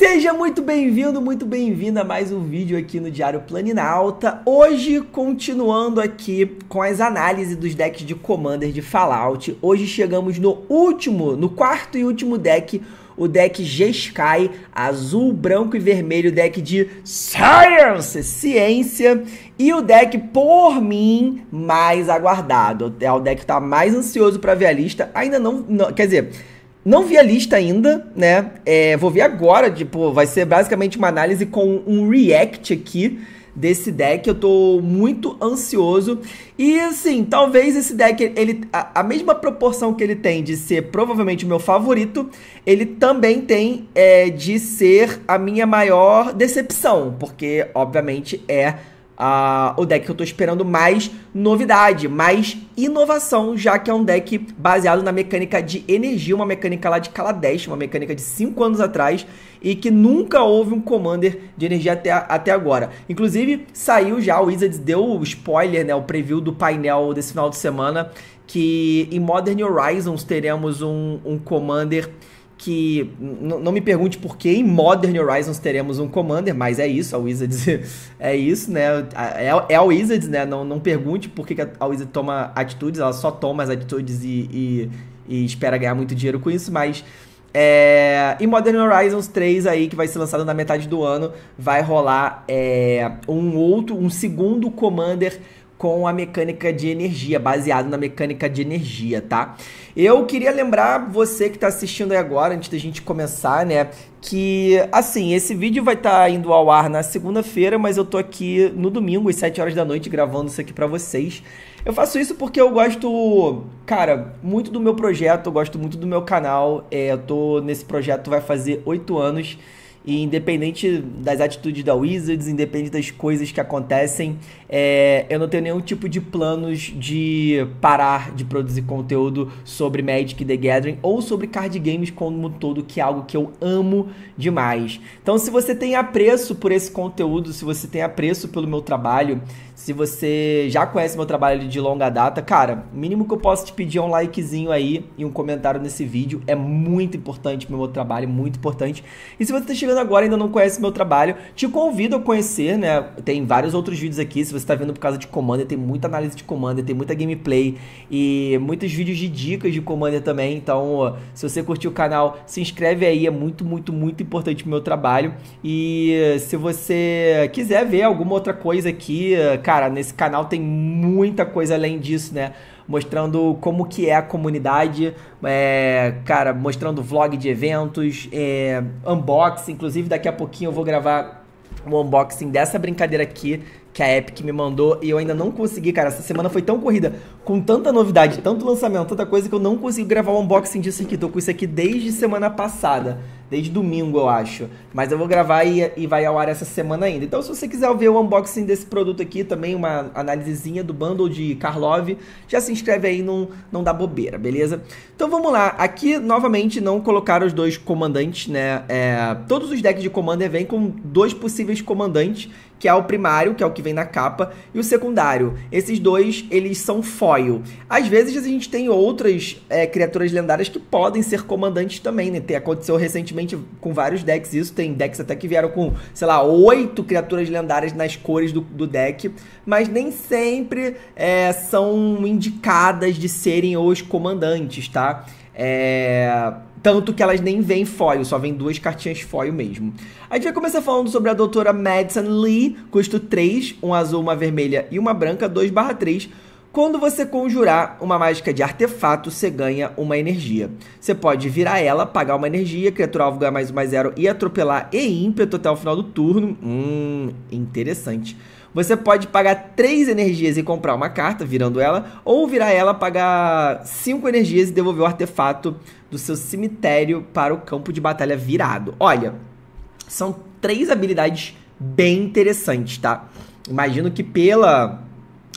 Seja muito bem-vindo, muito bem-vinda a mais um vídeo aqui no Diário Planinalta. Hoje, continuando aqui com as análises dos decks de Commander de Fallout. Hoje chegamos no último, no quarto e último deck, o deck G-Sky, azul, branco e vermelho, deck de Science, ciência. E o deck, por mim, mais aguardado. É o deck que tá mais ansioso para ver a lista. Ainda não, não quer dizer... Não vi a lista ainda, né? É, vou ver agora, tipo, vai ser basicamente uma análise com um react aqui desse deck. Eu tô muito ansioso. E assim, talvez esse deck, ele, a, a mesma proporção que ele tem de ser provavelmente o meu favorito, ele também tem é, de ser a minha maior decepção. Porque, obviamente, é uh, o deck que eu estou esperando mais novidade, mais inovação, já que é um deck baseado na mecânica de energia, uma mecânica lá de Kaladesh, uma mecânica de 5 anos atrás, e que nunca houve um Commander de energia até, até agora. Inclusive, saiu já, o Wizards deu o spoiler, né, o preview do painel desse final de semana, que em Modern Horizons teremos um, um Commander que não me pergunte por que em Modern Horizons teremos um Commander, mas é isso, a Wizards é isso, né? É, é a Wizards, né? Não, não pergunte por que, a Wizards toma atitudes, ela só toma as atitudes e, e, e espera ganhar muito dinheiro com isso, mas. É, Modern Horizons 3 aí, que vai ser lançado na metade do ano, vai rolar é, um outro, um segundo Commander com a mecânica de energia, baseado na mecânica de energia, tá? Eu queria lembrar você que está assistindo aí agora, antes da gente começar, né? Que, assim, esse vídeo vai estar tá indo ao ar na segunda-feira, mas eu tô aqui no domingo, às 7 horas da noite, gravando isso aqui para vocês. Eu faço isso porque eu gosto, cara, muito do meu projeto, eu gosto muito do meu canal. É, eu tô nesse projeto, vai fazer 8 anos. E independente das atitudes da Wizards, independente das coisas que acontecem, é, eu não tenho nenhum tipo de planos de parar de produzir conteúdo sobre Magic the Gathering ou sobre card games como um todo, que é algo que eu amo demais. Então, se você tem apreço por esse conteúdo, se você tem apreço pelo meu trabalho, se você já conhece meu trabalho de longa data, cara, mínimo que eu posso te pedir é um likezinho aí e um comentário nesse vídeo. É muito importante pro meu trabalho, muito importante. E se você está chegando agora e ainda não conhece meu trabalho, te convido a conhecer, né? Tem vários outros vídeos aqui. Se você você está vendo por causa de Commander, tem muita análise de Commander, tem muita gameplay e muitos vídeos de dicas de Commander também. Então, se você curtiu o canal, se inscreve aí, é muito, muito, muito importante pro meu trabalho. E se você quiser ver alguma outra coisa aqui, cara, nesse canal tem muita coisa além disso, né? mostrando como que é a comunidade, é, cara, mostrando vlog de eventos, é, unboxing, inclusive daqui a pouquinho eu vou gravar um unboxing dessa brincadeira aqui que a Epic me mandou e eu ainda não consegui, cara. Essa semana foi tão corrida, com tanta novidade, tanto lançamento, tanta coisa que eu não consigo gravar o um unboxing disso aqui. Tô com isso aqui desde semana passada desde domingo, eu acho. Mas eu vou gravar e, e vai ao ar essa semana ainda. Então, se você quiser ver o unboxing desse produto aqui, também uma análisezinha do bundle de Karlov, já se inscreve aí, não, não dá bobeira, beleza? Então, vamos lá. Aqui, novamente, não colocaram os dois comandantes, né? É, todos os decks de Commander vêm com dois possíveis comandantes que é o primário, que é o que vem na capa, e o secundário. Esses dois, eles são foil. Às vezes a gente tem outras é, criaturas lendárias que podem ser comandantes também, né? Tem, aconteceu recentemente com vários decks isso, tem decks até que vieram com, sei lá, oito criaturas lendárias nas cores do, do deck, mas nem sempre é, são indicadas de serem os comandantes, tá? É... Tanto que elas nem vêm foil, só vêm duas cartinhas foil mesmo. A gente vai começar falando sobre a doutora Madison Lee, custo 3, um azul, uma vermelha e uma branca, 2 barra 3. Quando você conjurar uma mágica de artefato, você ganha uma energia. Você pode virar ela, pagar uma energia, criatura alvo ganhar mais uma zero e atropelar e ímpeto até o final do turno. Hum, interessante. Você pode pagar 3 energias e comprar uma carta, virando ela, ou virar ela, pagar 5 energias e devolver o artefato do seu cemitério para o campo de batalha virado. Olha, são três habilidades bem interessantes, tá? Imagino que pela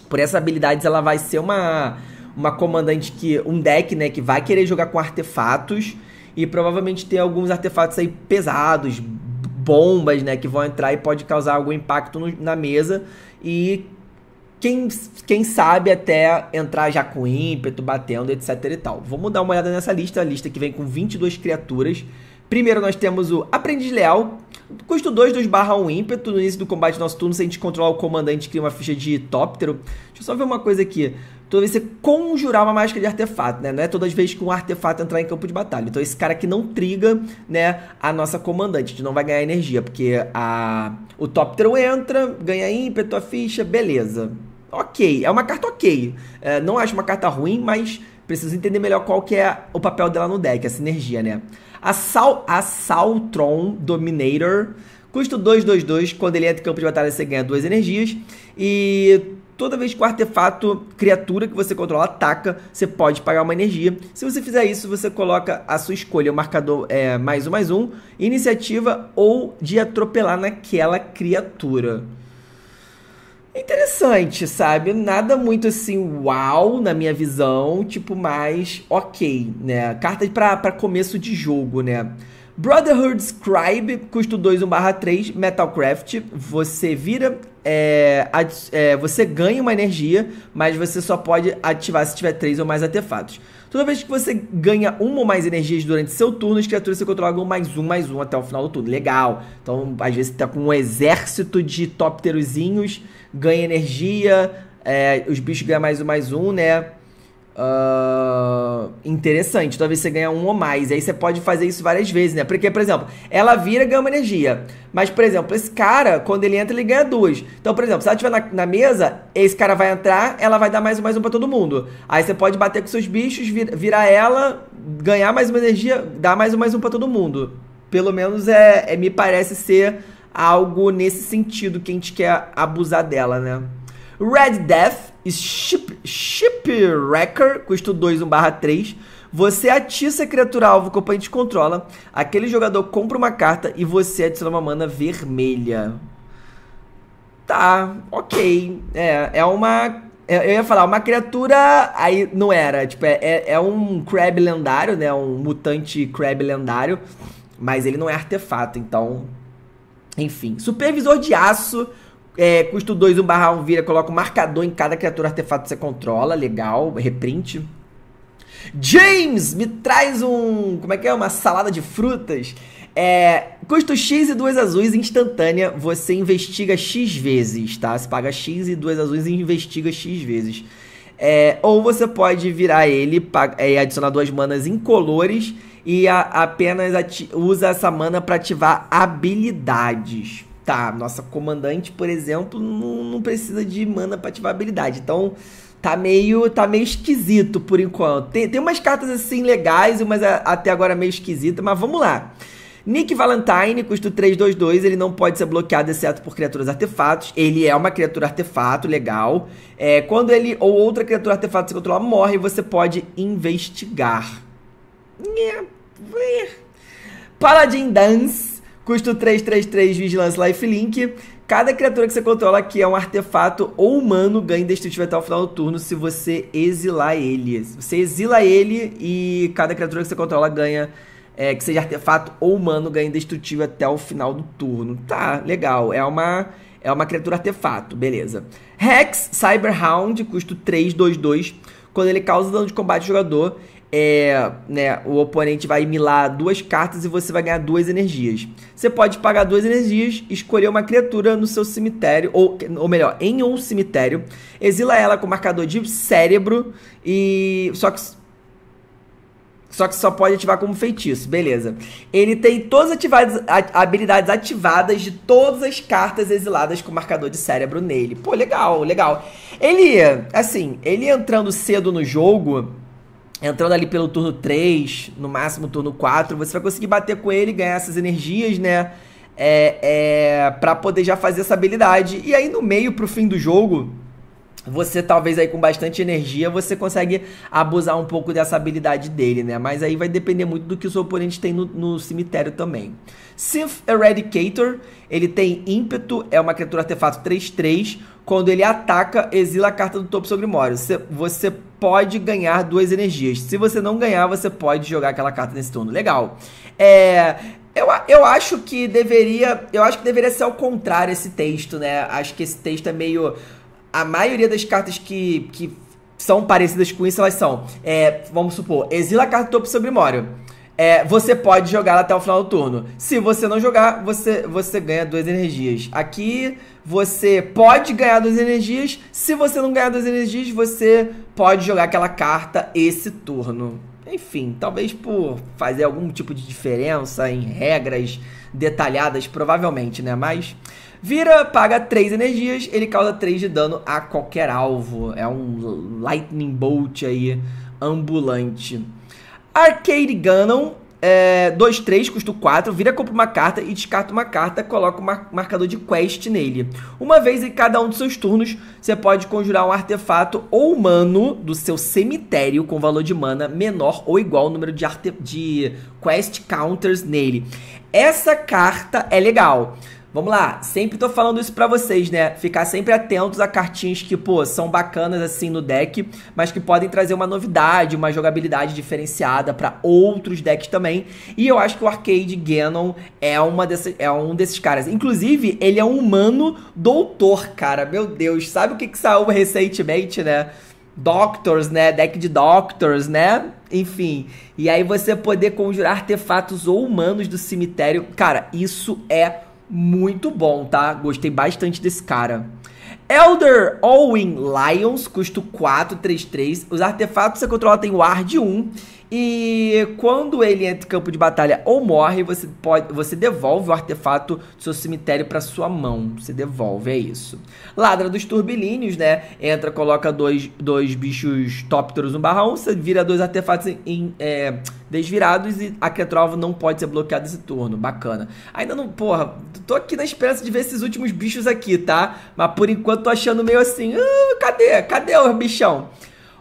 por essas habilidades ela vai ser uma uma comandante que um deck, né, que vai querer jogar com artefatos e provavelmente ter alguns artefatos aí pesados, bombas, né, que vão entrar e pode causar algum impacto no, na mesa e quem, quem sabe até entrar já com ímpeto, batendo, etc e tal. Vamos dar uma olhada nessa lista, a lista que vem com 22 criaturas. Primeiro nós temos o Aprendiz Leal, custo 2, 2 barra 1 um ímpeto, no início do combate do nosso turno, se a gente controlar o comandante, cria uma ficha de tóptero. Deixa eu só ver uma coisa aqui, toda vez que você conjurar uma mágica de artefato, né? Não é todas as vezes que um artefato entrar em campo de batalha. Então esse cara aqui não triga, né, a nossa comandante. A gente não vai ganhar energia, porque a o Toptero entra, ganha ímpeto, a ficha, beleza. Ok, é uma carta ok. É, não acho uma carta ruim, mas preciso entender melhor qual que é o papel dela no deck, a sinergia, né? A, Sal, a Dominator... Custo 2, 2, 2. Quando ele entra em campo de batalha, você ganha duas energias. E toda vez que o artefato criatura que você controla ataca, você pode pagar uma energia. Se você fizer isso, você coloca a sua escolha, o marcador é mais um, mais um, iniciativa ou de atropelar naquela criatura. Interessante, sabe? Nada muito assim, uau, na minha visão, tipo, mais ok, né? Carta para começo de jogo, né? Brotherhood Scribe, custo 2, 1 barra 3, Metalcraft. Você vira. É, é, você ganha uma energia, mas você só pode ativar se tiver 3 ou mais artefatos. Toda vez que você ganha uma ou mais energias durante seu turno, as criaturas se controlam mais um, mais um até o final do turno. Legal. Então, às vezes, você tá com um exército de topterozinhos ganha energia, é, os bichos ganham mais um, mais um, né? Uh, interessante, talvez você ganhe um ou mais. E aí você pode fazer isso várias vezes, né? Porque, por exemplo, ela vira e ganha uma energia. Mas, por exemplo, esse cara, quando ele entra, ele ganha duas. Então, por exemplo, se ela estiver na, na, mesa, esse cara vai entrar, ela vai dar mais um, mais um pra todo mundo. Aí você pode bater com seus bichos, vir, virar ela, ganhar mais uma energia, dar mais um, mais um pra todo mundo. Pelo menos é, é me parece ser algo nesse sentido que a gente quer abusar dela, né? Red Death Ship, Shipwrecker, custo 2, 1 barra 3. Você atiça a criatura alvo que o oponente controla. Aquele jogador compra uma carta e você adiciona uma mana vermelha. Tá, ok. É, é uma. É, eu ia falar, uma criatura. Aí não era. Tipo, é, é, é um crab lendário, né? Um mutante crab lendário. Mas ele não é artefato, então. Enfim. Supervisor de aço é, custo 2, 1 barra 1 vira, coloca um marcador em cada criatura artefato que você controla. Legal, reprint. James, me traz um. Como é que é? Uma salada de frutas. É, custo X e duas azuis instantânea. Você investiga X vezes, tá? Você paga X e duas azuis e investiga X vezes. É, ou você pode virar ele e é, adicionar duas manas incolores e a, apenas usa essa mana para ativar habilidades. Tá, nossa comandante, por exemplo, não, não precisa de mana pra ativar habilidade. Então, tá meio, tá meio esquisito por enquanto. Tem, tem umas cartas assim legais, umas a, até agora meio esquisita, mas vamos lá. Nick Valentine, custo 322, ele não pode ser bloqueado exceto por criaturas artefatos. Ele é uma criatura artefato, legal. É, quando ele ou outra criatura artefato se controlar morre, você pode investigar. Paladin Dance, Custo 333, Life Lifelink. Cada criatura que você controla que é um artefato ou humano ganha indestrutível até o final do turno se você exilar ele. Você exila ele e cada criatura que você controla ganha, é, que seja artefato ou humano, ganha indestrutível até o final do turno. Tá, legal. É uma, é uma criatura artefato, beleza. Hex Cyberhound, custo 322. Quando ele causa dano de combate ao jogador, é, né, o oponente vai milar duas cartas e você vai ganhar duas energias. Você pode pagar duas energias, escolher uma criatura no seu cemitério, ou, ou melhor, em um cemitério, exila ela com marcador de cérebro e. Só que só que só pode ativar como feitiço, beleza. Ele tem todas as habilidades ativadas de todas as cartas exiladas com marcador de cérebro nele. Pô, legal, legal. Ele, assim, ele entrando cedo no jogo, entrando ali pelo turno 3, no máximo turno 4, você vai conseguir bater com ele, ganhar essas energias, né? É, é, para poder já fazer essa habilidade. E aí no meio pro fim do jogo, você talvez aí com bastante energia, você consegue abusar um pouco dessa habilidade dele, né? Mas aí vai depender muito do que o seu oponente tem no, no cemitério também. Synth Eradicator, ele tem ímpeto, é uma criatura artefato 3-3. Quando ele ataca, exila a carta do topo sobre seu Você, você pode ganhar duas energias. Se você não ganhar, você pode jogar aquela carta nesse turno. Legal. É, eu, eu acho que deveria. Eu acho que deveria ser ao contrário esse texto, né? Acho que esse texto é meio. A maioria das cartas que, que são parecidas com isso, elas são. É, vamos supor, exila a carta do topo sobre seu é, você pode jogar até o final do turno. Se você não jogar, você, você ganha duas energias. Aqui você pode ganhar duas energias. Se você não ganhar duas energias, você pode jogar aquela carta esse turno. Enfim, talvez por fazer algum tipo de diferença em regras detalhadas, provavelmente, né? Mas vira, paga 3 energias, ele causa 3 de dano a qualquer alvo. É um Lightning Bolt aí ambulante. Arcade Ganon, 2, é, 3, custo 4, vira, compra uma carta e descarta uma carta, coloca um marcador de quest nele. Uma vez em cada um dos seus turnos, você pode conjurar um artefato ou humano do seu cemitério com valor de mana menor ou igual ao número de, de quest counters nele. Essa carta é legal. Vamos lá, sempre tô falando isso para vocês, né? Ficar sempre atentos a cartinhas que, pô, são bacanas assim no deck, mas que podem trazer uma novidade, uma jogabilidade diferenciada para outros decks também. E eu acho que o Arcade Ganon é uma dessas, é um desses caras. Inclusive, ele é um humano doutor, cara. Meu Deus, sabe o que que saiu recentemente, né? Doctors, né? Deck de Doctors, né? Enfim. E aí você poder conjurar artefatos ou humanos do cemitério. Cara, isso é muito bom, tá? Gostei bastante desse cara. Elder Owen Lions, custo 4, 3, 3. Os artefatos que você controla tem o ar de 1 e quando ele entra em campo de batalha ou morre, você pode, você devolve o artefato do seu cemitério para sua mão. Você devolve, é isso. Ladra dos turbilíneos, né? Entra, coloca dois, dois bichos tópteros no barrão, você vira dois artefatos em, em é, desvirados e a Ketrova não pode ser bloqueada esse turno. Bacana. Ainda não, porra, tô aqui na esperança de ver esses últimos bichos aqui, tá? Mas por enquanto tô achando meio assim, uh, cadê? Cadê o bichão?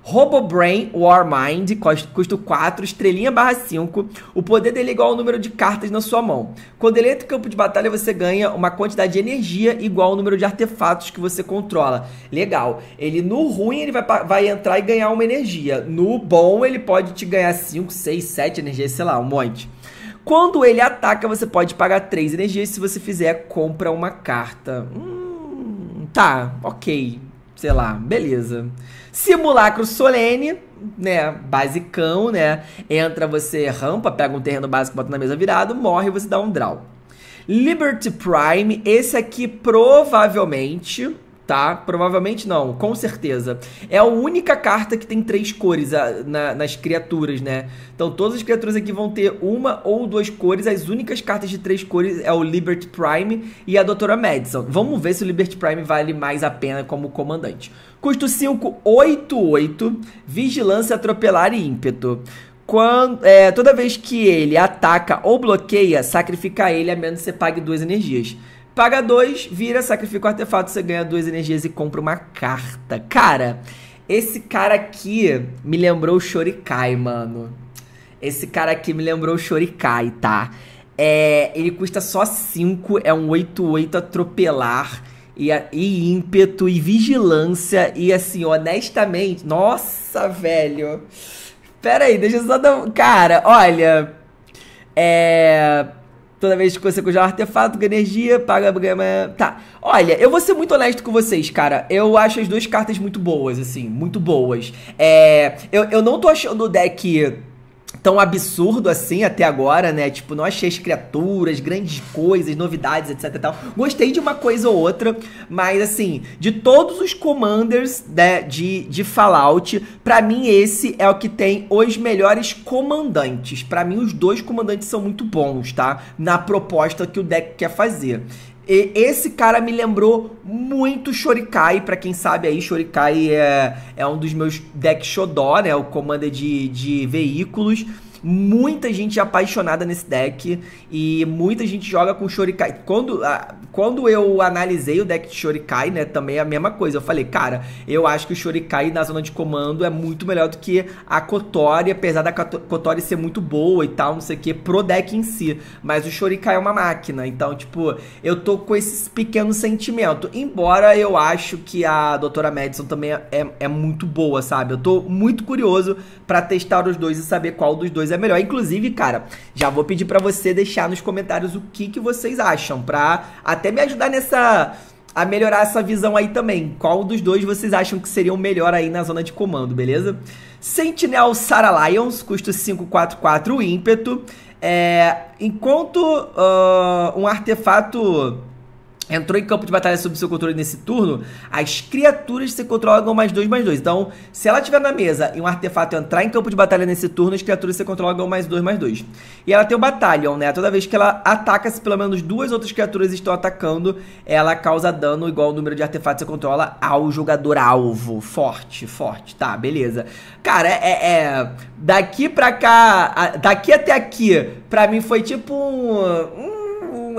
RoboBrain Warmind custa 4, estrelinha barra 5. O poder dele é igual ao número de cartas na sua mão. Quando ele entra no campo de batalha, você ganha uma quantidade de energia igual ao número de artefatos que você controla. Legal. Ele no ruim, ele vai, vai entrar e ganhar uma energia. No bom, ele pode te ganhar 5, 6, 7 energias, sei lá, um monte. Quando ele ataca, você pode pagar 3 energias. Se você fizer, compra uma carta. Hum, tá, ok. Sei lá, beleza. Simulacro solene, né, basicão, né? Entra, você rampa, pega um terreno básico, bota na mesa virado, morre e você dá um draw. Liberty Prime, esse aqui provavelmente tá? Provavelmente não, com certeza. É a única carta que tem três cores a, na, nas criaturas, né? Então todas as criaturas aqui vão ter uma ou duas cores. As únicas cartas de três cores é o Liberty Prime e a Doutora Madison. Vamos ver se o Liberty Prime vale mais a pena como comandante. Custo 5, 8, 8. Vigilância, atropelar e ímpeto. Quando, é, toda vez que ele ataca ou bloqueia, sacrifica ele a menos que você pague duas energias. Paga dois, vira, sacrifica o artefato, você ganha duas energias e compra uma carta. Cara, esse cara aqui me lembrou o Shorikai, mano. Esse cara aqui me lembrou o Shorikai, tá? É, ele custa só 5, é um 8-8 atropelar. E, e, ímpeto, e vigilância, e assim, honestamente, nossa, velho. Pera aí, deixa eu só dar. Cara, olha. É. Toda vez que você usar um artefato, ganha energia, paga. Tá. Olha, eu vou ser muito honesto com vocês, cara. Eu acho as duas cartas muito boas, assim, muito boas. É. Eu, eu não tô achando o deck tão absurdo assim até agora, né? Tipo, não achei as criaturas, grandes coisas, novidades, etc tal. Gostei de uma coisa ou outra, mas assim, de todos os commanders né, de, de Fallout, para mim esse é o que tem os melhores comandantes. Para mim os dois comandantes são muito bons, tá? Na proposta que o deck quer fazer. E esse cara me lembrou muito Shorikai, para quem sabe aí, Shorikai é, é um dos meus decks xodó, né? O comando de, de veículos muita gente apaixonada nesse deck e muita gente joga com Shurikai. Quando, a, quando eu analisei o deck de Shurikai, né, também é a mesma coisa. Eu falei, cara, eu acho que o Shurikai na zona de comando é muito melhor do que a Kotori, apesar da Kotori ser muito boa e tal, não sei o que, pro deck em si. Mas o Shurikai é uma máquina, então, tipo, eu tô com esses pequenos sentimentos. Embora eu acho que a Doutora Madison também é, é, é muito boa, sabe? Eu tô muito curioso para testar os dois e saber qual dos dois é melhor. Inclusive, cara, já vou pedir para você deixar nos comentários o que, que vocês acham, pra até me ajudar nessa a melhorar essa visão aí também. Qual dos dois vocês acham que seria o melhor aí na zona de comando, beleza? Sentinel Sarah Lions, custo 544 ímpeto. É, enquanto uh, um artefato entrou em campo de batalha sob seu controle nesse turno, as criaturas que controla ganham mais 2, mais 2. Então, se ela estiver na mesa e um artefato entrar em campo de batalha nesse turno, as criaturas que controla ganham mais 2, mais 2. E ela tem o Battalion, né? Toda vez que ela ataca, se pelo menos duas outras criaturas estão atacando, ela causa dano igual ao número de artefatos que você controla ao jogador alvo. Forte, forte. Tá, beleza. Cara, é, é... é daqui pra cá... A, daqui até aqui, pra mim foi tipo um, um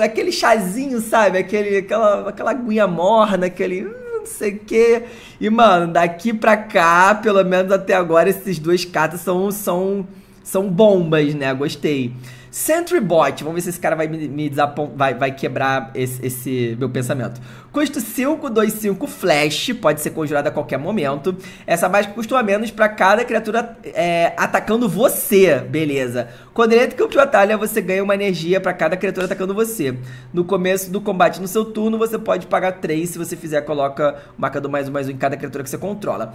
aquele chazinho, sabe? Aquele, aquela, aquela aguinha morna, aquele hum, não sei o quê. E, mano, daqui pra cá, pelo menos até agora, esses dois cartas são, são, são bombas, né? Gostei. Sentry Bot, vamos ver se esse cara vai me, me vai, vai quebrar esse, esse meu pensamento. Custo 5, 2, 5 flash, pode ser conjurado a qualquer momento. Essa mágica custa menos para cada criatura é, atacando você, beleza. Quando ele entra em campo de batalha, você ganha uma energia para cada criatura atacando você. No começo do combate no seu turno, você pode pagar 3. Se você fizer, coloca o marcador mais um mais um em cada criatura que você controla.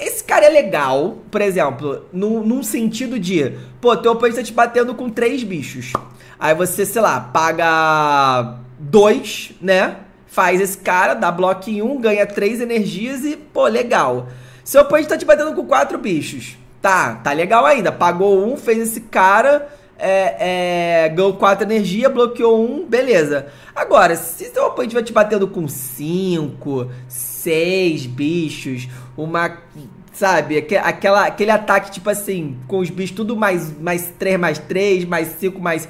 Esse cara é legal, por exemplo, num, num sentido de... Pô, teu oponente tá te batendo com 3 bichos. Aí você, sei lá, paga 2, né? Faz esse cara, dá bloco em um, ganha três energias e, pô, legal. Seu oponente tá te batendo com quatro bichos. Tá, tá legal ainda. Pagou um, fez esse cara, é, é, ganhou quatro energia, bloqueou um, beleza. Agora, se seu oponente vai te batendo com cinco seis bichos, uma sabe? Aquela, aquele ataque, tipo assim, com os bichos tudo mais, mais 3, mais 3, mais 5, mais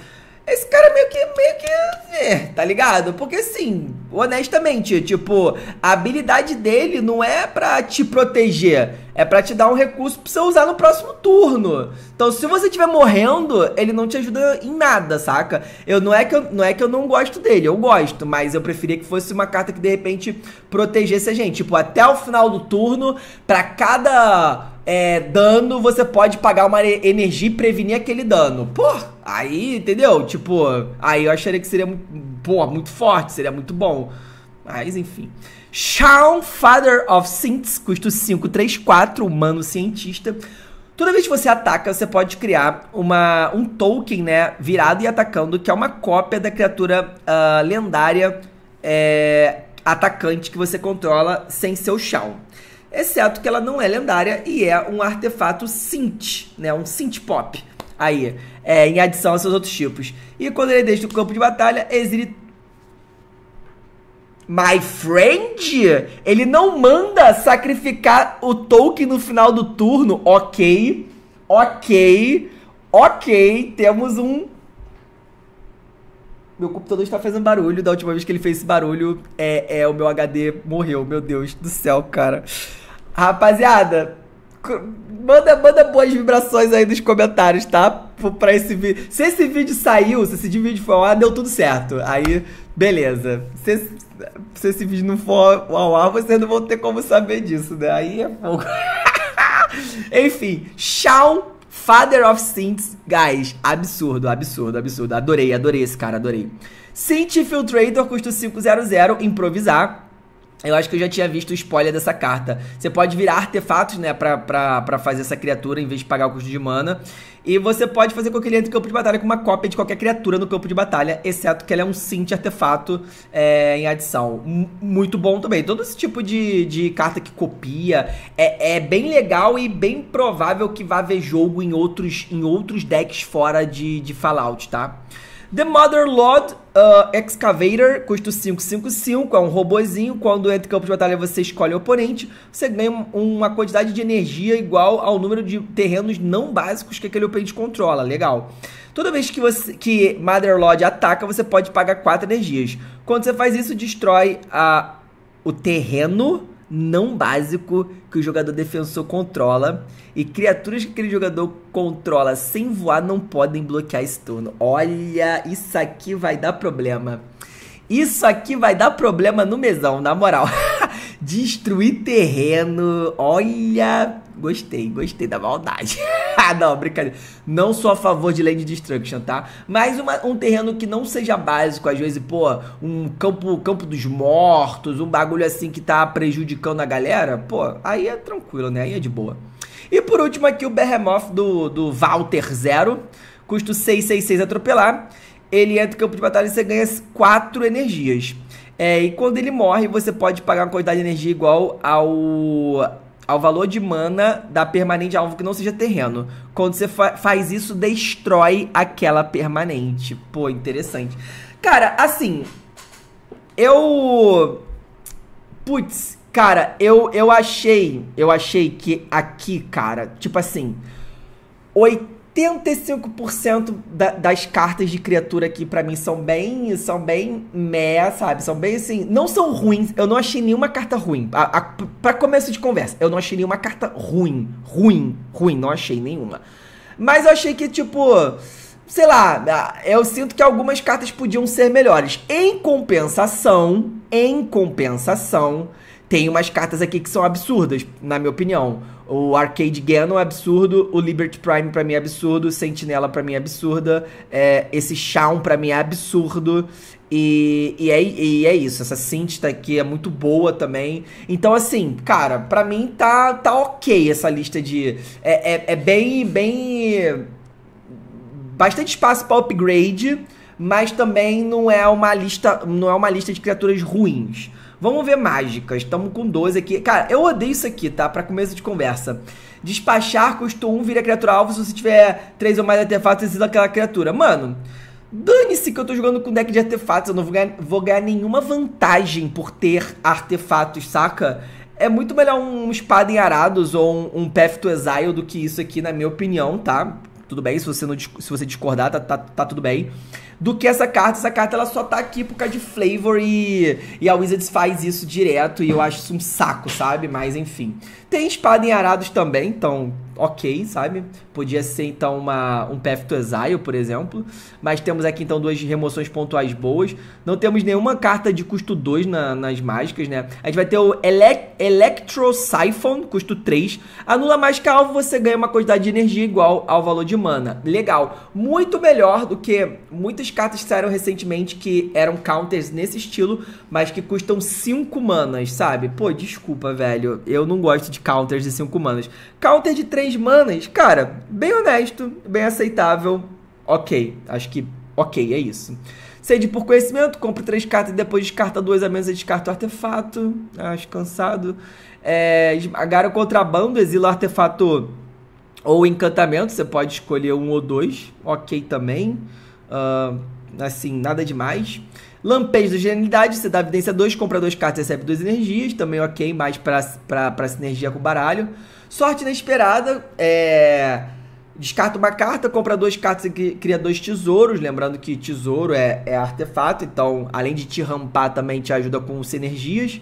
esse cara meio que, meio que, é, tá ligado? Porque sim honestamente, tipo, a habilidade dele não é pra te proteger, é pra te dar um recurso pra você usar no próximo turno. Então, se você estiver morrendo, ele não te ajuda em nada, saca? Eu não é que eu não, é que eu não gosto dele, eu gosto, mas eu preferia que fosse uma carta que de repente protegesse a gente, tipo, até o final do turno, pra cada é, dano, você pode pagar uma energia e prevenir aquele dano. Pô, aí, entendeu? Tipo, aí eu acharia que seria pô, muito forte, seria muito bom. Mas, enfim. Shaun, Father of Synths, custo 4, humano cientista. Toda vez que você ataca, você pode criar uma, um token, né, virado e atacando, que é uma cópia da criatura uh, lendária é, atacante que você controla sem seu Shaun exceto que ela não é lendária e é um artefato synth, né? Um synth pop aí, é, em adição a seus outros tipos. E quando ele deixa o campo de batalha, exile My friend, ele não manda sacrificar o Tolkien no final do turno. OK. OK. OK, temos um meu computador está fazendo barulho. Da última vez que ele fez esse barulho, é, é o meu HD morreu. Meu Deus do céu, cara. Rapaziada, manda, manda boas vibrações aí nos comentários, tá? Pra esse vídeo. Se esse vídeo saiu, se esse vídeo for ao ar, deu tudo certo. Aí, beleza. Se esse, se esse vídeo não for ao ar, vocês não vão ter como saber disso, né? Aí é fogo. Enfim, tchau, Father of Synths. Guys, absurdo, absurdo, absurdo. Adorei, adorei esse cara, adorei. Synth Infiltrator, custa 500, improvisar. Eu acho que eu já tinha visto o spoiler dessa carta. Você pode virar artefatos, né, pra, pra, pra fazer essa criatura em vez de pagar o custo de mana. E você pode fazer com que ele entre no campo de batalha com uma cópia de qualquer criatura no campo de batalha, exceto que ela é um synth artefato é, em adição. M muito bom também. Todo esse tipo de, de carta que copia é, é, bem legal e bem provável que vá ver jogo em outros, em outros decks fora de, de Fallout, tá? The Mother Lord uh, Excavator, custo 555, é um robozinho. Quando entra em campo de batalha, você escolhe o oponente. Você ganha uma quantidade de energia igual ao número de terrenos não básicos que aquele oponente controla. Legal. Toda vez que, você, que Mother Lord ataca, você pode pagar 4 energias. Quando você faz isso, destrói a, o terreno não básico que o jogador defensor controla. E criaturas que aquele jogador controla sem voar não podem bloquear esse turno. Olha, isso aqui vai dar problema. Isso aqui vai dar problema no mesão, na moral. Destruir terreno. Olha, gostei, gostei da maldade. Ah, não, brincadeira. Não sou a favor de Land Destruction, tá? Mas uma, um terreno que não seja básico, às vezes, pô, um campo, campo dos mortos, um bagulho assim que tá prejudicando a galera, pô, aí é tranquilo, né? Aí é de boa. E por último aqui o Behemoth do, do Walter Zero, custo 666 atropelar. Ele entra no campo de batalha e você ganha 4 energias. É, e quando ele morre, você pode pagar uma quantidade de energia igual ao ao valor de mana da permanente alvo que não seja terreno. Quando você fa faz isso, destrói aquela permanente. Pô, interessante. Cara, assim. Eu. Putz, cara, eu, eu achei. Eu achei que aqui, cara, tipo assim. 80 75% da, das cartas de criatura aqui para mim são bem, são bem meh, sabe? São bem assim, não são ruins. Eu não achei nenhuma carta ruim. Para começo de conversa, eu não achei nenhuma carta ruim, ruim, ruim, não achei nenhuma. Mas eu achei que tipo, sei lá, eu sinto que algumas cartas podiam ser melhores. Em compensação, em compensação, tem umas cartas aqui que são absurdas, na minha opinião. O Arcade Ganon é absurdo, o Liberty Prime para mim é absurdo, Sentinela para mim é absurda, é, esse Shaun para mim é absurdo. E, e, é, e é isso, essa synth tá aqui é muito boa também. Então, assim, cara, para mim tá, tá ok essa lista de. É, é, é bem. bem Bastante espaço para upgrade, mas também não é uma lista não é uma lista de criaturas ruins. Vamos ver mágicas. Estamos com 12 aqui. Cara, eu odeio isso aqui, tá? Pra começo de conversa. Despachar, custo 1, vira criatura alvo. Se você tiver 3 ou mais artefatos, exila aquela criatura. Mano, dane-se que eu tô jogando com deck de artefatos. Eu não vou ganhar, vou ganhar nenhuma vantagem por ter artefatos, saca? é muito melhor um espada em arados ou um, um Path to Exile do que isso aqui, na minha opinião, tá? Tudo bem, se você, não, se você discordar, tá, tá, tá tudo bem do que essa carta. Essa carta ela só tá aqui por causa de flavor e, e a Wizards faz isso direto e eu acho isso um saco, sabe? Mas enfim. Tem espada em arados também, então ok, sabe? Podia ser então uma, um Path to Exile, por exemplo. Mas temos aqui então duas remoções pontuais boas. Não temos nenhuma carta de custo 2 na, nas mágicas, né? A gente vai ter o Ele Electro Siphon, custo 3. Anula mágica alvo, você ganha uma quantidade de energia igual ao valor de mana. Legal. Muito melhor do que muitas cartas que saíram recentemente que eram counters nesse estilo, mas que custam 5 manas, sabe? Pô, desculpa, velho. Eu não gosto de counters de 5 manas. Counter de 3 três manas, cara, bem honesto, bem aceitável, ok. Acho que ok, é isso. Sede por conhecimento, compra três cartas e depois descarta duas a menos e descarta o artefato. Acho cansado. É, esmagar o contrabando, exila o artefato ou encantamento. Você pode escolher um ou dois. Ok também. Uh, assim, nada demais. Lampejo de genialidade, você dá evidência 2, compra 2 cartas e recebe duas energias. Também ok, mais para sinergia com o baralho. Sorte inesperada, é... descarta uma carta, compra duas cartas e cria dois tesouros. Lembrando que tesouro é, é artefato, então além de te rampar também te ajuda com sinergias.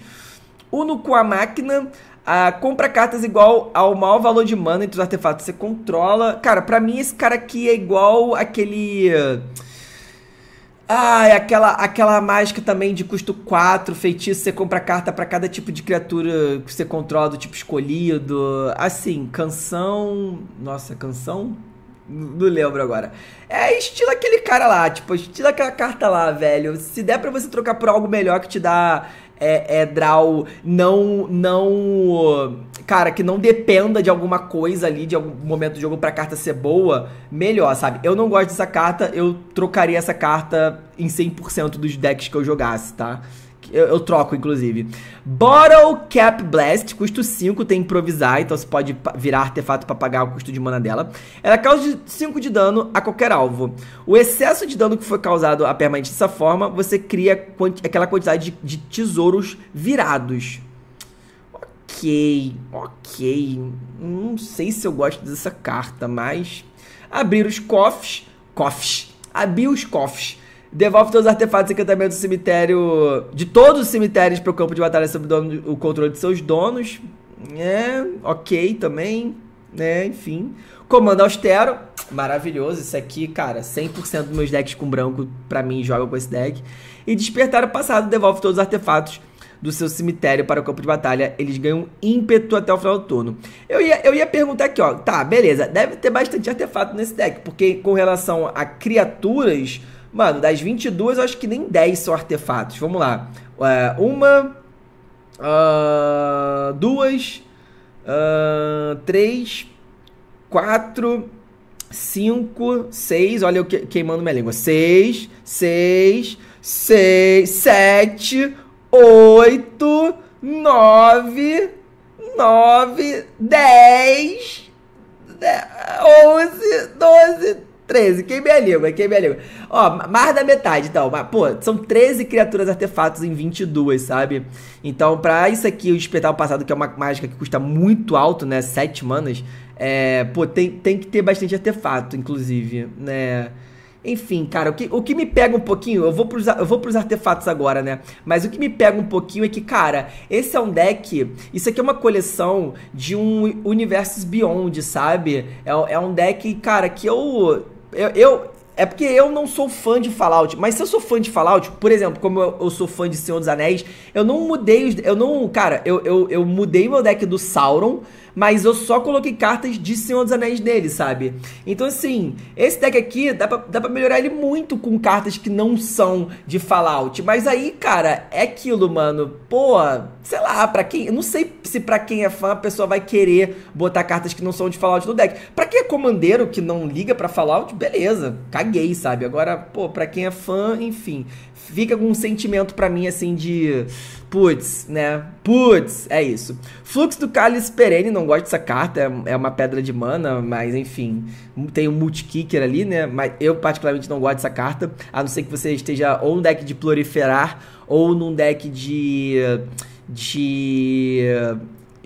Uno com a máquina, a compra cartas igual ao maior valor de mana entre os artefatos que você controla. Cara, pra mim esse cara aqui é igual aquele... Uh, ah, é aquela, aquela mágica também de custo 4, feitiço, você compra carta para cada tipo de criatura que você controla, do tipo escolhido. Assim, canção. Nossa, canção? Não lembro agora. É estilo aquele cara lá, tipo, estilo aquela carta lá, velho. Se der para você trocar por algo melhor que te dá é, é draw não. não cara, que não dependa de alguma coisa ali, de algum momento do jogo pra carta ser boa, melhor, sabe? Eu não gosto dessa carta, eu trocaria essa carta em 100% dos decks que eu jogasse, tá? Eu, eu, troco, inclusive. Bottle Cap Blast, custo 5, tem improvisar, então você pode virar artefato para pagar o custo de mana dela. Ela causa 5 de dano a qualquer alvo. O excesso de dano que foi causado a permanente dessa forma, você cria quanti aquela quantidade de, de, tesouros virados. Ok, ok. Não hum, sei se eu gosto dessa carta, mas... Abrir os cofres... Cofres. Abrir os cofres Devolve todos os artefatos e encantamentos do cemitério. De todos os cemitérios para o campo de batalha sob o controle de seus donos. É, ok também. Né, enfim. Comando austero, maravilhoso. Isso aqui, cara, 100% dos meus decks com branco, pra mim, jogam com esse deck. E despertar o passado, devolve todos os artefatos do seu cemitério para o campo de batalha. Eles ganham ímpeto até o final do turno. Eu ia, eu ia perguntar aqui, ó. Tá, beleza. Deve ter bastante artefato nesse deck, porque com relação a criaturas Mano, das 22, eu acho que nem 10 são artefatos. Vamos lá. É, uma. Uh, duas. Uh, três. Quatro. cinco, seis. olha eu queimando minha língua. Seis, seis, seis, sete, oito, nove, nove, dez, onze, doze. 13, queimei a língua, queimei a língua. Ó, mais da metade, então. Mas, pô, são 13 criaturas artefatos em 22, sabe? Então, pra isso aqui, o Espetáculo Passado, que é uma mágica que custa muito alto, né? 7 manas, é, pô, tem, tem que ter bastante artefato, inclusive, né? Enfim, cara, o que, o que me pega um pouquinho, eu vou, pros, eu vou pros artefatos agora, né? Mas o que me pega um pouquinho é que, cara, esse é um deck. Isso aqui é uma coleção de um Universos Beyond, sabe? É, é um deck, cara, que eu eu, eu, é porque eu não sou fã de Fallout, mas se eu sou fã de Fallout, por exemplo, como eu, eu sou fã de Senhor dos Anéis, eu não mudei os. Eu não. Cara, eu, eu, eu mudei meu deck do Sauron mas eu só coloquei cartas de Senhor dos Anéis nele, sabe? Então, assim, esse deck aqui dá pra, dá pra melhorar ele muito com cartas que não são de Fallout. Mas aí, cara, é aquilo, mano. Pô, sei lá, pra quem. Eu não sei se pra quem é fã a pessoa vai querer botar cartas que não são de Fallout no deck. Pra quem é comandeiro que não liga pra Fallout, beleza, caguei, sabe? Agora, pô, pra quem é fã, enfim fica com um sentimento para mim assim de putz, né? Putz, é isso. Fluxo do Cálice Perene, não gosto dessa carta, é, é uma pedra de mana, mas enfim, tem um multi-kicker ali, né? Mas eu particularmente não gosto dessa carta, a não ser que você esteja ou num deck de proliferar ou num deck de de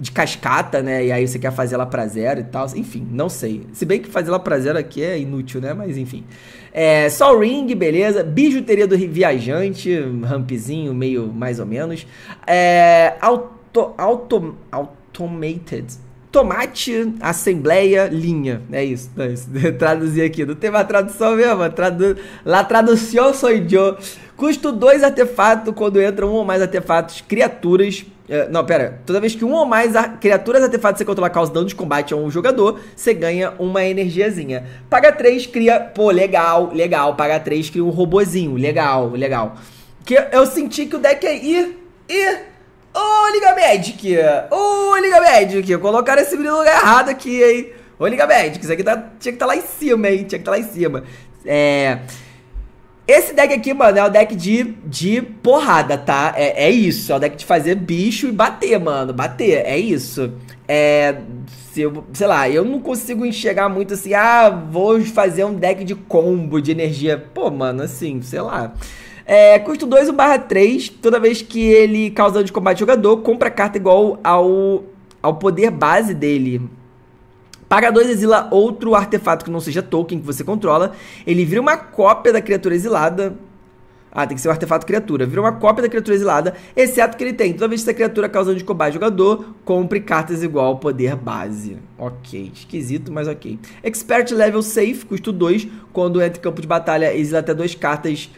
de cascata, né? E aí você quer fazer ela pra zero e tal. Enfim, não sei. Se bem que fazer ela pra zero aqui é inútil, né? Mas enfim. É, o Ring, beleza. Bijuteria do Viajante, rampzinho, meio mais ou menos. É, auto, auto, automated tomate, assembleia, linha. É isso, é isso. Traduzir aqui. Não tem uma tradução mesmo. Tradu... La tradução sou yo. Custo 2 artefatos quando entra um ou mais artefatos, criaturas. É, não, pera. Toda vez que um ou mais ar criaturas, artefatos você controla causa dano de combate a um jogador, você ganha uma energiazinha. Paga 3, cria. Pô, legal, legal. Paga 3, cria um robozinho. Legal, legal. Que eu senti que o deck é. Ih, ih. Ô, Liga Magic! Ô, Liga Magic! Colocaram esse menino no lugar errado aqui, hein? Ô, Liga Magic, isso aqui tá, tinha que estar tá lá em cima, hein? Tinha que estar tá lá em cima. É... Esse deck aqui, mano, é o deck de, de porrada, tá? É, é isso, é o deck de fazer bicho e bater, mano. Bater, é isso. É. Se eu, sei lá, eu não consigo enxergar muito assim, ah, vou fazer um deck de combo de energia. Pô, mano, assim, sei lá. É, custo 2, 1 barra 3. Toda vez que ele causa dano de combate jogador, compra carta igual ao, ao poder base dele. Paga 2, exila outro artefato que não seja token que você controla. Ele vira uma cópia da criatura exilada. Ah, tem que ser um artefato criatura. Vira uma cópia da criatura exilada, exceto que ele tem. Toda vez que essa criatura causa dano de combate jogador, compre cartas igual ao poder base. Ok, esquisito, mas ok. Expert level safe, custo 2. Quando entra em campo de batalha, exila até duas cartas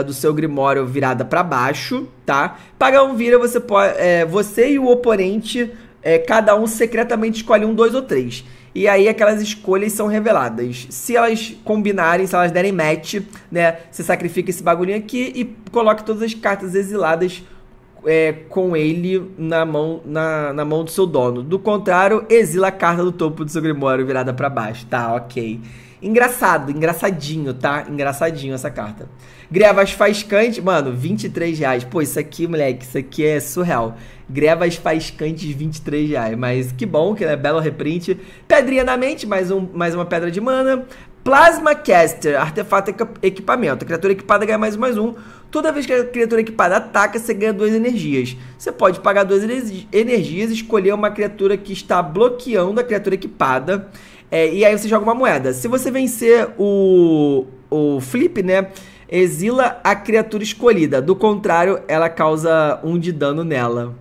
uh, do seu Grimório virada para baixo, tá? Pagar um vira, você pode. É, você e o oponente, é, cada um secretamente escolhe um, dois ou três. E aí aquelas escolhas são reveladas. Se elas combinarem, se elas derem match, né? Você sacrifica esse bagulhinho aqui e coloca todas as cartas exiladas com ele na mão, na, na, mão do seu dono. Do contrário, exila a carta do topo do seu grimório virada para baixo. Tá, ok. Engraçado, engraçadinho, tá? Engraçadinho essa carta. Grevas faiscantes, mano, 23 reais. Pô, isso aqui, moleque, isso aqui é surreal. Grevas faiscantes, 23 reais. Mas que bom, que é né? belo reprint. Pedrinha na mente, mais, um, mais uma pedra de mana. Plasma Caster, artefato equipamento. A criatura equipada ganha mais um, mais um. Toda vez que a criatura equipada ataca, você ganha duas energias. Você pode pagar duas energias, escolher uma criatura que está bloqueando a criatura equipada. É, e aí você joga uma moeda. Se você vencer o, o flip, né? exila a criatura escolhida. Do contrário, ela causa um de dano nela.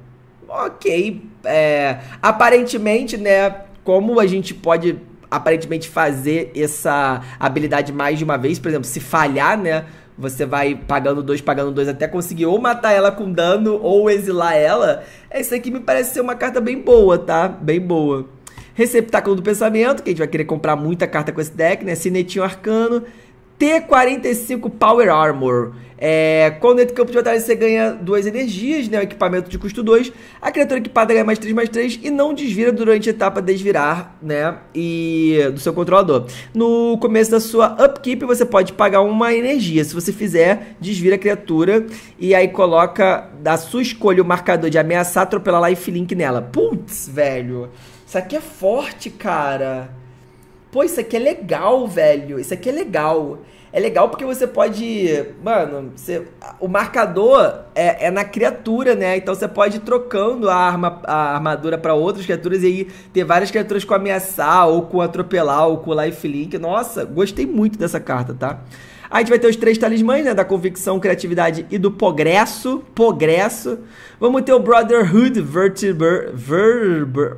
Ok. É, aparentemente, né? Como a gente pode aparentemente fazer essa habilidade mais de uma vez, por exemplo, se falhar, né? Você vai pagando dois, pagando dois até conseguir ou matar ela com dano ou exilar ela. Essa aqui me parece ser uma carta bem boa, tá? Bem boa. Receptáculo do pensamento, que a gente vai querer comprar muita carta com esse deck, né? Sinetinho arcano T45 Power Armor. É, quando entra no campo de batalha, você ganha duas energias, né? O equipamento de custo 2. A criatura equipada ganha mais 3, mais 3 e não desvira durante a etapa desvirar, né? E do seu controlador. No começo da sua upkeep, você pode pagar uma energia. Se você fizer, desvira a criatura e aí coloca da sua escolha o marcador de ameaçar, atropelar lá e link nela. Putz, velho. Isso aqui é forte, cara pô, isso aqui é legal, velho. Isso aqui é legal. É legal porque você pode. Mano, você, o marcador é, é na criatura, né? Então você pode ir trocando a, arma, a armadura para outras criaturas e aí ter várias criaturas com ameaçar, ou com atropelar, ou com lifelink. Nossa, gostei muito dessa carta, tá? Aí a gente vai ter os três talismãs, né? Da convicção, criatividade e do progresso. Progresso. Vamos ter o Brotherhood Vertebral. Vertebr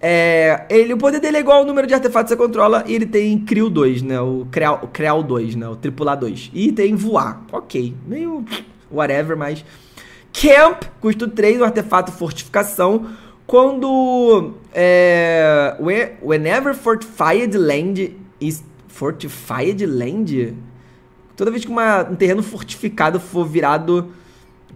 é, ele, o poder dele é igual ao número de artefatos que você controla e ele tem Criu 2, né? O Creal, 2, né? O Tripular 2. E tem Voar. Ok. Meio whatever, mas... Camp, custo 3, o um artefato Fortificação. Quando... É, whenever Fortified Land is... Fortified Land? Toda vez que uma, um terreno fortificado for virado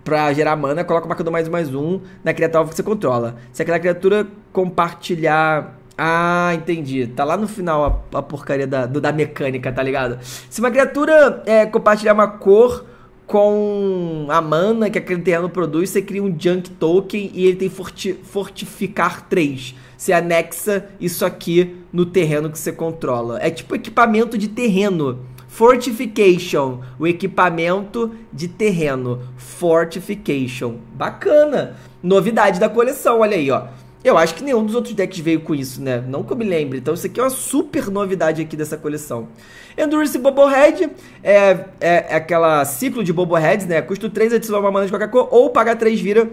Pra gerar mana, coloca o marcador mais um mais um na criatura que você controla. Se aquela criatura compartilhar. Ah, entendi. Tá lá no final a, a porcaria da, do, da mecânica, tá ligado? Se uma criatura é, compartilhar uma cor com a mana que aquele terreno produz, você cria um junk token e ele tem forti fortificar 3. Você anexa isso aqui no terreno que você controla. É tipo equipamento de terreno. Fortification, o equipamento de terreno. Fortification. Bacana. Novidade da coleção, olha aí, ó. Eu acho que nenhum dos outros decks veio com isso, né? Não que eu me lembre. Então isso aqui é uma super novidade aqui dessa coleção. Endurance Bobblehead é, é, é aquela ciclo de Bobbleheads, né? Custo 3, adiciona uma mana de qualquer cor ou paga 3, vira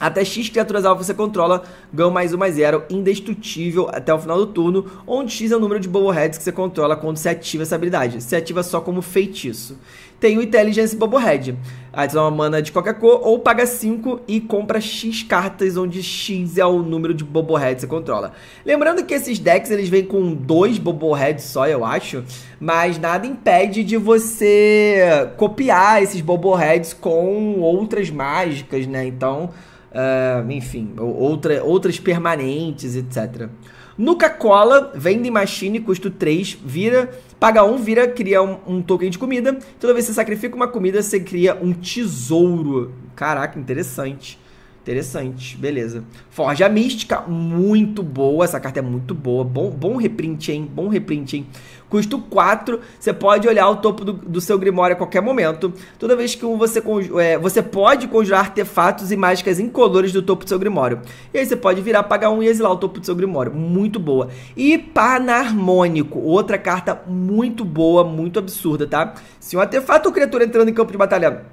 até X criaturas alvo você controla, ganha mais 1 mais 0, indestrutível até o final do turno, onde X é o número de Bobbleheads que você controla quando você ativa essa habilidade. Se ativa só como feitiço. Tem o Intelligence Bobblehead. Adiciona uma mana de qualquer cor ou paga 5 e compra X cartas, onde X é o número de Bobbleheads que você controla. Lembrando que esses decks eles vêm com dois Bobbleheads só, eu acho, mas nada impede de você copiar esses Bobbleheads com outras mágicas, né? Então uh, enfim, outra, outras permanentes, etc. Nuca Cola, vende machine, custo 3, vira, paga 1, um, vira, cria um, um, token de comida. Então, toda vez que você sacrifica uma comida, você cria um tesouro. Caraca, interessante. Interessante, beleza. Forja Mística, muito boa. Essa carta é muito boa. Bom, bom reprint, hein? Bom reprint, hein? Custo 4, você pode olhar o topo do, do seu Grimório a qualquer momento. Toda vez que você, é, você pode conjurar artefatos e mágicas incolores do topo do seu Grimório. E aí você pode virar, pagar um e exilar o topo do seu Grimório. Muito boa. E Panarmônico, outra carta muito boa, muito absurda, tá? Se um artefato ou criatura entrando em campo de batalha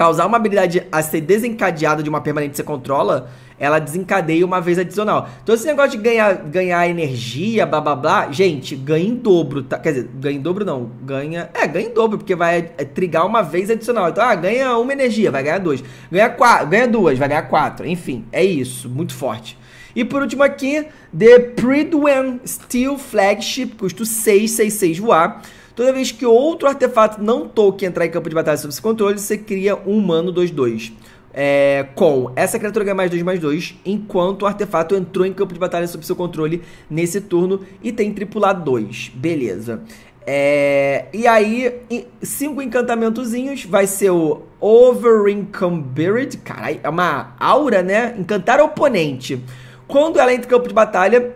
causar uma habilidade a ser desencadeada de uma permanente que você controla, ela desencadeia uma vez adicional. Então esse negócio de ganhar, ganhar energia, blá blá blá, gente, ganha em dobro, tá? Quer dizer, ganha em dobro não, ganha. É, ganha em dobro, porque vai é, trigar uma vez adicional. Então, ah, ganha uma energia, vai ganhar dois. Ganha, quatro, ganha duas, vai ganhar quatro. Enfim, é isso, muito forte. E por último aqui, The Pridwen Steel Flagship, custo seis seis seis voar. Toda vez que outro artefato não toque entrar em campo de batalha sob seu controle, você cria um humano 2-2. É, com essa criatura ganha mais 2 mais 2, enquanto o artefato entrou em campo de batalha sob seu controle nesse turno e tem tripular 2. Beleza. É, e aí, cinco encantamentozinhos. Vai ser o Overencumbered. Caralho, é uma aura, né? Encantar oponente. Quando ela entra em campo de batalha,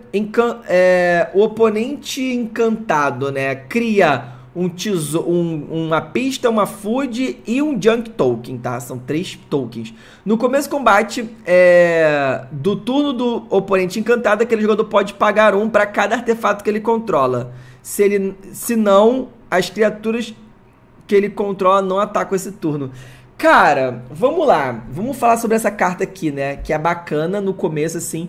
é, o oponente encantado, né, cria um tesouro, um, uma pista, uma food e um junk token, tá? São três tokens. No começo do combate, é, do turno do oponente encantado, aquele jogador pode pagar um para cada artefato que ele controla. Se ele, se não, as criaturas que ele controla não atacam esse turno. Cara, vamos lá. Vamos falar sobre essa carta aqui, né? Que é bacana no começo, assim.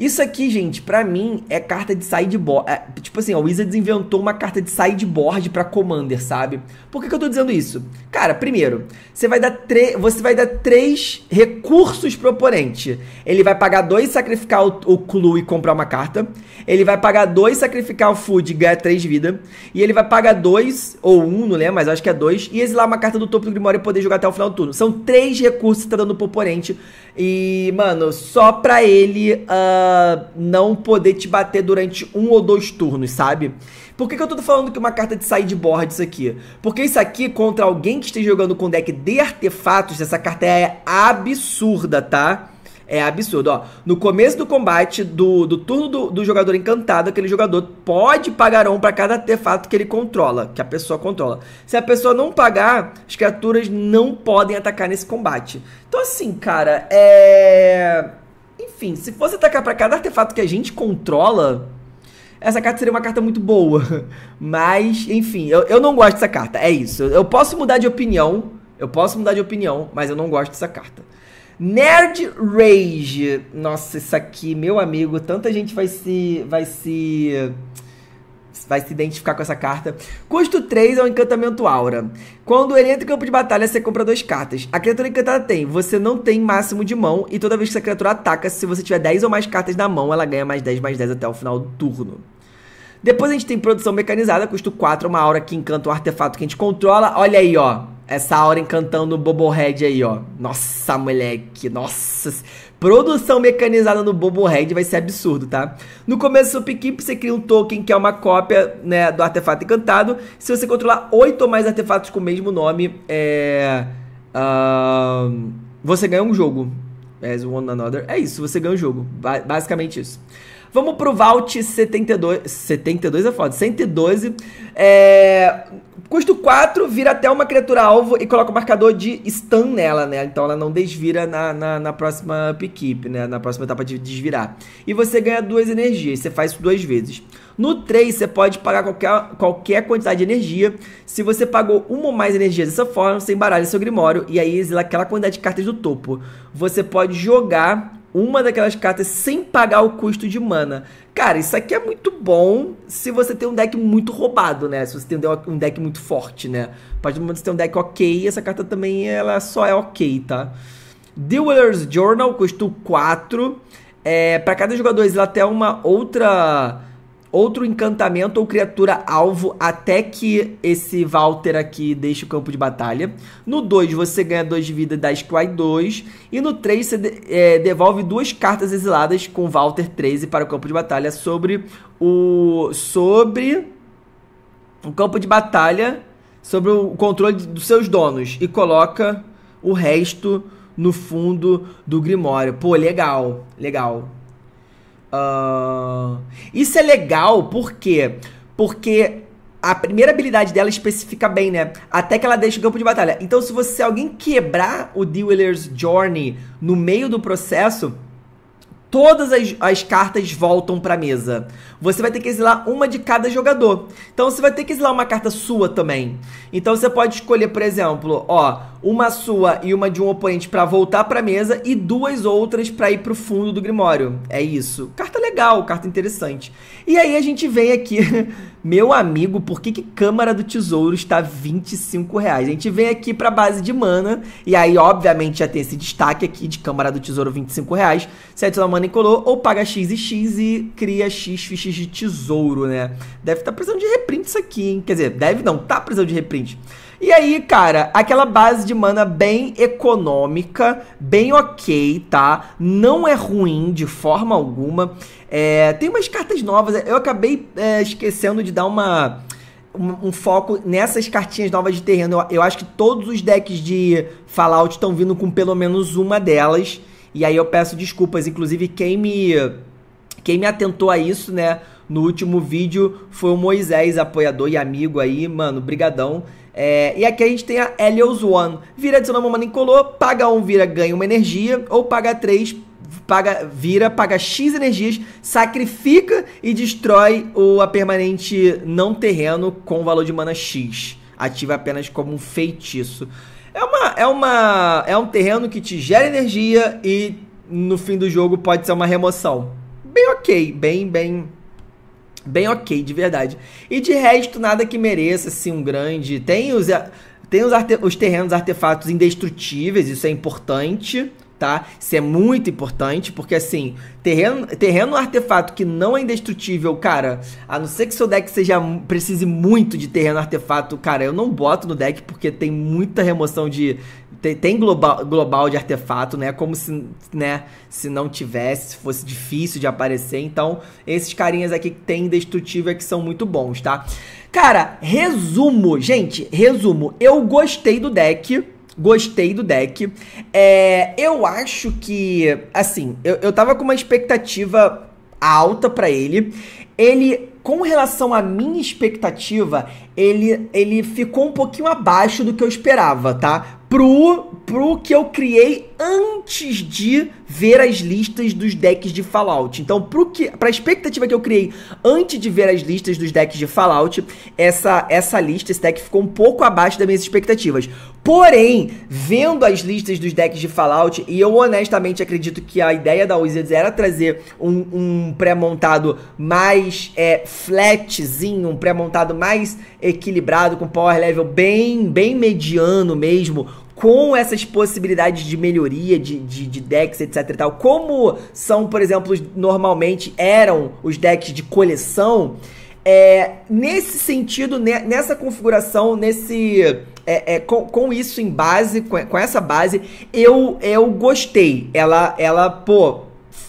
Isso aqui, gente, para mim é carta de sideboard. É, tipo assim, a Wizards inventou uma carta de sideboard para Commander, sabe? Por que, que eu tô dizendo isso? Cara, primeiro, você vai dar três. você vai dar três recursos pro oponente. Ele vai pagar dois, sacrificar o, o clue e comprar uma carta. Ele vai pagar dois, sacrificar o food e ganhar três vida. E ele vai pagar dois ou um, não lembro, mas acho que é dois. E exilar uma carta do topo do Grimório e poder jogar até o final do turno. São três recursos que você tá dando pro oponente e, mano, só pra ele uh, não poder te bater durante um ou dois turnos, sabe? Por que, que eu tô falando que uma carta de sideboard isso aqui? Porque isso aqui, contra alguém que esteja jogando com deck de artefatos, essa carta é absurda, tá? É absurdo, ó. No começo do combate, do, do turno do, do jogador encantado, aquele jogador pode pagar um para cada artefato que ele controla, que a pessoa controla. Se a pessoa não pagar, as criaturas não podem atacar nesse combate. Então, assim, cara, é. Enfim, se fosse atacar para cada artefato que a gente controla, essa carta seria uma carta muito boa. Mas, enfim, eu, eu não gosto dessa carta. É isso. Eu posso mudar de opinião. Eu posso mudar de opinião, mas eu não gosto dessa carta. Nerd Rage. Nossa, isso aqui, meu amigo, tanta gente vai se vai se vai se identificar com essa carta. Custo 3 é um encantamento aura. Quando ele entra em campo de batalha, você compra duas cartas. A criatura encantada tem, você não tem máximo de mão, e toda vez que essa criatura ataca, se você tiver 10 ou mais cartas na mão, ela ganha mais 10 mais 10 até o final do turno. Depois a gente tem produção mecanizada, custo 4, é uma aura que encanta um artefato que a gente controla. Olha aí, ó essa Auren Bobo Red aí, ó. Nossa, moleque, nossa. Produção mecanizada no Bobo Red vai ser absurdo, tá? No começo do Piquip, você cria um token que é uma cópia né, do artefato encantado. Se você controlar oito ou mais artefatos com o mesmo nome, é... Uh, você ganha um jogo. As one another. É isso, você ganha um jogo. Ba basicamente isso. Vamos pro Vault 72. 72 é foda. 112. É, custo 4, vira até uma criatura alvo e coloca o marcador de stun nela, né? Então ela não desvira na, na, na próxima upkeep, né? Na próxima etapa de desvirar. E você ganha duas energias. Você faz isso duas vezes. No 3, você pode pagar qualquer, qualquer quantidade de energia. Se você pagou uma ou mais energias dessa forma, você embaralha seu Grimório e aí exila aquela quantidade de cartas do topo. Você pode jogar uma daquelas cartas sem pagar o custo de mana. Cara, isso aqui é muito bom se você tem um deck muito roubado, né? Se você tem um deck muito forte, né? A partir do momento que você tem um deck ok, essa carta também ela só é ok, tá? Dueler's Journal custa 4. É, para cada jogador ela até uma outra outro encantamento ou criatura alvo até que esse Walter aqui deixe o campo de batalha. No 2, você ganha 2 de vida da Squad 2. E no 3, você de é, devolve duas cartas exiladas com Walter 13 para o campo de batalha sobre o... sobre o campo de batalha, sobre o controle dos seus donos. E coloca o resto no fundo do Grimório. Pô, legal, legal. Uh, isso é legal, por quê? Porque a primeira habilidade dela especifica bem, né? Até que ela deixa o campo de batalha. Então, se você alguém quebrar o Dueler's Journey no meio do processo, todas as, as cartas voltam para mesa. Você vai ter que exilar uma de cada jogador. Então, você vai ter que exilar uma carta sua também. Então, você pode escolher, por exemplo, ó, uma sua e uma de um oponente para voltar para mesa e duas outras para ir para o fundo do Grimório. É isso. Carta legal, carta interessante. E aí a gente vem aqui, meu amigo, por que, que Câmara do Tesouro está 25 reais? A gente vem aqui para base de mana e aí obviamente já tem esse destaque aqui de Câmara do Tesouro 25 reais. Se adiciona mana colou ou paga x e x e cria x fichas de tesouro, né? Deve estar tá precisando de reprint isso aqui, hein? Quer dizer, deve não, tá precisando de reprint. E aí, cara, aquela base de mana bem econômica, bem ok, tá? Não é ruim de forma alguma. É, tem umas cartas novas, eu acabei é, esquecendo de dar uma. Um, um, foco nessas cartinhas novas de terreno. Eu, eu acho que todos os decks de Fallout estão vindo com pelo menos uma delas. E aí eu peço desculpas. Inclusive, quem me, quem me atentou a isso, né? No último vídeo foi o Moisés, apoiador e amigo aí, mano, brigadão. É, e aqui a gente tem a Helios One. Vira adiciona uma mana incolor, paga 1, um, vira, ganha uma energia, ou paga 3, paga, vira, paga X energias, sacrifica e destrói o, a permanente não terreno com valor de mana X. Ativa apenas como um feitiço. É, uma, é, uma, é um terreno que te gera energia e no fim do jogo pode ser uma remoção. Bem ok, bem, bem Bem ok, de verdade. E de resto, nada que mereça, assim, um grande. Tem os, tem os, arte... os terrenos artefatos indestrutíveis, isso é importante tá? Isso é muito importante, porque assim, terreno, terreno artefato que não é indestrutível, cara, a não ser que seu deck seja precise muito de terreno artefato, cara, eu não boto no deck porque tem muita remoção de tem, tem global, global de artefato, né? Como se, né, se não tivesse, se fosse difícil de aparecer. Então, esses carinhas aqui que tem indestrutível é que são muito bons, tá? Cara, resumo, gente, resumo. Eu gostei do deck Gostei do deck. É, eu acho que, assim, eu, eu tava com uma expectativa alta para ele. Ele, com relação à minha expectativa, ele, ele ficou um pouquinho abaixo do que eu esperava, tá? Pro, pro que eu criei antes de ver as listas dos decks de Fallout. Então, pro que, pra expectativa que eu criei antes de ver as listas dos decks de Fallout, essa, essa lista, esse deck ficou um pouco abaixo das minhas expectativas. Porém, vendo as listas dos decks de Fallout, e eu honestamente acredito que a ideia da Wizards era trazer um, um pré-montado mais é, flatzinho, um pré-montado mais equilibrado, com power level bem, bem mediano mesmo, com essas possibilidades de melhoria de, de, de, decks, etc e tal, como são, por exemplo, normalmente eram os decks de coleção, é, nesse sentido, nessa configuração, nesse é, é, com, com, isso em base, com, com, essa base, eu eu gostei. Ela, ela pô,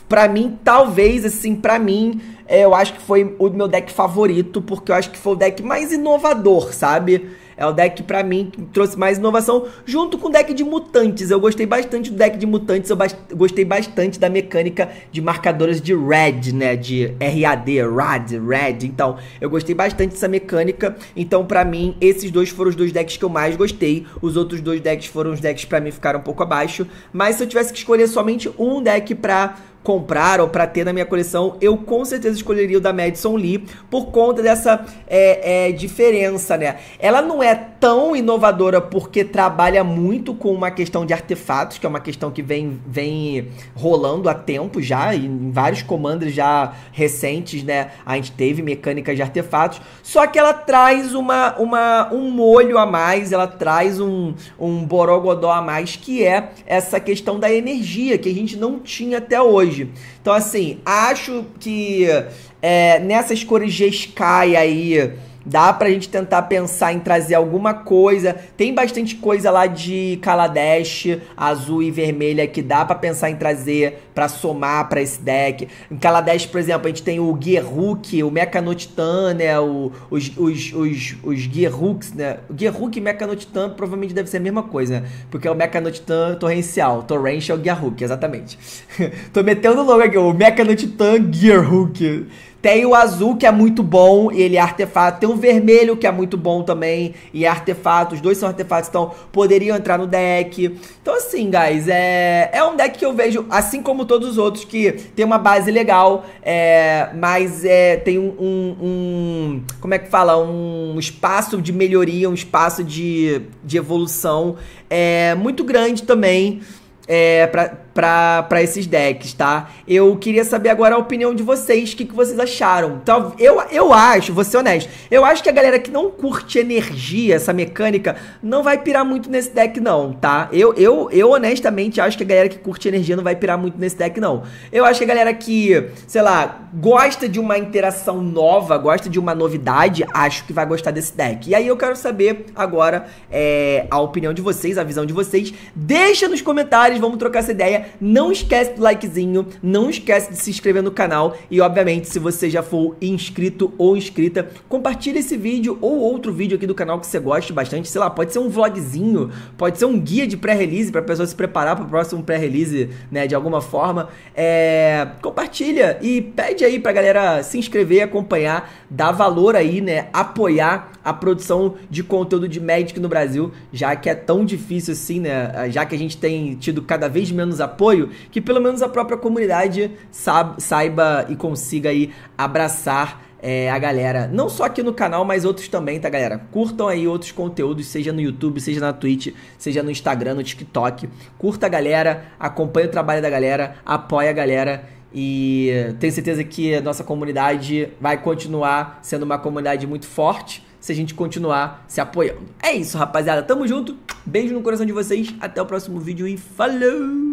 pra mim, talvez, assim, pra mim, é, eu acho que foi o meu deck favorito, porque eu acho que foi o deck mais inovador, sabe? É o deck, para mim, que trouxe mais inovação, junto com o deck de mutantes. Eu gostei bastante do deck de mutantes, eu bast gostei bastante da mecânica de marcadores de red, né? De RAD, RAD, red. Então, eu gostei bastante dessa mecânica. Então, para mim, esses dois foram os dois decks que eu mais gostei. Os outros dois decks foram os decks para mim ficaram um pouco abaixo. Mas se eu tivesse que escolher somente um deck pra comprar ou para ter na minha coleção, eu com certeza escolheria o da Madison Lee por conta dessa é, é, diferença, né? Ela não é tão inovadora porque trabalha muito com uma questão de artefatos, que é uma questão que vem, vem rolando há tempo já, em vários comandos já recentes, né? A gente teve mecânicas de artefatos, só que ela traz uma, uma, um molho a mais, ela traz um, um borogodó a mais, que é essa questão da energia que a gente não tinha até hoje hoje. Então, assim, acho que é, nessas cores de aí Dá pra gente tentar pensar em trazer alguma coisa. Tem bastante coisa lá de Kaladesh, azul e vermelha, que dá pra pensar em trazer pra somar pra esse deck. Em Kaladesh, por exemplo, a gente tem o Gearhook, o Mechanotitan, né? O, os os, os, os Gearhooks, né? O Gearhook e Mechanotitan provavelmente deve ser a mesma coisa, né? Porque é o Mechanotitan torrencial. Torrential é Gearhook, exatamente. Tô metendo logo aqui, o Mechanotitan Gearhook. Tem o azul, que é muito bom, e ele é artefato. Tem o vermelho, que é muito bom também, e é artefato. Os dois são artefatos, então poderiam entrar no deck. Então, assim, guys, é, é um deck que eu vejo, assim como todos os outros, que tem uma base legal, é, mas é, tem um, um, um Como é que fala? Um espaço de melhoria, um espaço de, de evolução é, muito grande também. É, para para esses decks, tá? Eu queria saber agora a opinião de vocês, o que, que vocês acharam. Então, eu, eu acho, vou ser honesto, eu acho que a galera que não curte energia, essa mecânica, não vai pirar muito nesse deck não, tá? Eu, eu, eu honestamente acho que a galera que curte energia não vai pirar muito nesse deck não. Eu acho que a galera que, sei lá, gosta de uma interação nova, gosta de uma novidade, acho que vai gostar desse deck. E aí eu quero saber agora é, a opinião de vocês, a visão de vocês. Deixa nos comentários, vamos trocar essa ideia não esquece do likezinho, não esquece de se inscrever no canal e, obviamente, se você já for inscrito ou inscrita, compartilha esse vídeo ou outro vídeo aqui do canal que você goste bastante, sei lá, pode ser um vlogzinho, pode ser um guia de pré-release para a pessoa se preparar para o próximo pré-release, né, de alguma forma. É, compartilha e pede aí pra galera se inscrever, acompanhar, dar valor aí, né, apoiar a produção de conteúdo de Magic no Brasil, já que é tão difícil assim, né, já que a gente tem tido cada vez menos apoio apoio, que pelo menos a própria comunidade saiba e consiga aí abraçar é, a galera, não só aqui no canal, mas outros também, tá, galera? Curtam aí outros conteúdos, seja no YouTube, seja na Twitch, seja no Instagram, no TikTok. Curta a galera, acompanha o trabalho da galera, apoia a galera e tenho certeza que a nossa comunidade vai continuar sendo uma comunidade muito forte se a gente continuar se apoiando. É isso, rapaziada. Tamo junto. Beijo no coração de vocês. Até o próximo vídeo e falou!